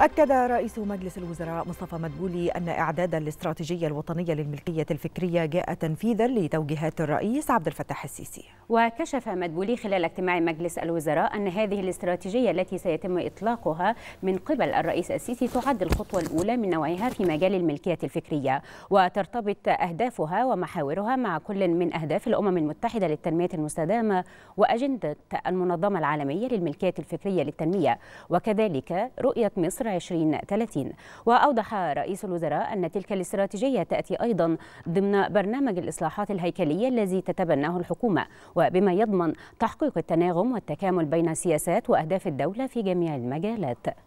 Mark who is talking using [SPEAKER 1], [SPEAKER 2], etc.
[SPEAKER 1] أكد رئيس مجلس الوزراء مصطفى مدبولي أن إعداد الاستراتيجية الوطنية للملكية الفكرية جاء تنفيذا لتوجيهات الرئيس عبد الفتاح السيسي.
[SPEAKER 2] وكشف مدبولي خلال اجتماع مجلس الوزراء أن هذه الاستراتيجية التي سيتم إطلاقها من قبل الرئيس السيسي تعد الخطوة الأولى من نوعها في مجال الملكية الفكرية وترتبط أهدافها ومحاورها مع كل من أهداف الأمم المتحدة للتنمية المستدامة وأجندة المنظمة العالمية للملكية الفكرية للتنمية وكذلك رؤية مصر مصر 2030 وأوضح رئيس الوزراء أن تلك الاستراتيجية تأتي أيضا ضمن برنامج الإصلاحات الهيكلية الذي تتبناه الحكومة وبما يضمن تحقيق التناغم والتكامل بين سياسات وأهداف الدولة في جميع المجالات